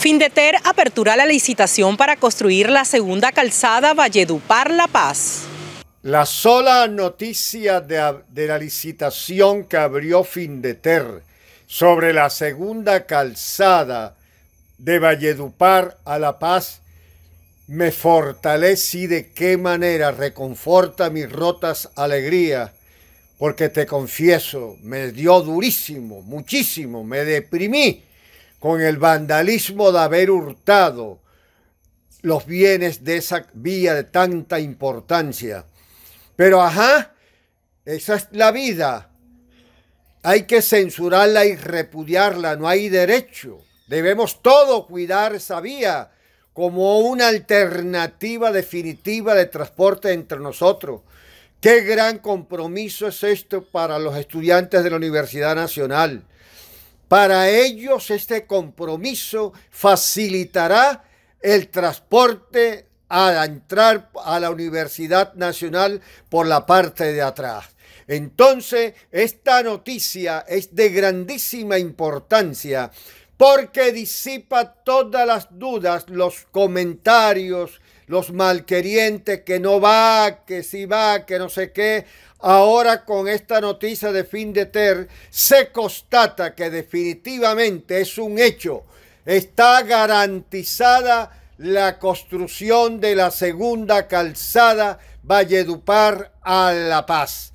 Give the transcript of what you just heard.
Findeter apertura la licitación para construir la segunda calzada Valledupar-La Paz. La sola noticia de, la licitación que abrió Findeter sobre la segunda calzada de Valledupar a La Paz me fortalece y de qué manera reconforta mis rotas alegrías, porque te confieso, me dio durísimo, muchísimo, me deprimí con el vandalismo de haber hurtado los bienes de esa vía de tanta importancia. Pero ajá, esa es la vida. Hay que censurarla y repudiarla, no hay derecho. Debemos todo cuidar esa vía como una alternativa definitiva de transporte entre nosotros. Qué gran compromiso es esto para los estudiantes de la Universidad Nacional. Para ellos este compromiso facilitará el transporte al entrar a la Universidad Nacional por la parte de atrás. Entonces, esta noticia es de grandísima importancia porque disipa todas las dudas, los comentarios, los malquerientes, que no va, que sí va, que no sé qué. Ahora con esta noticia de fin de TER se constata que definitivamente es un hecho. Está garantizada la construcción de la segunda calzada Valledupar a La Paz.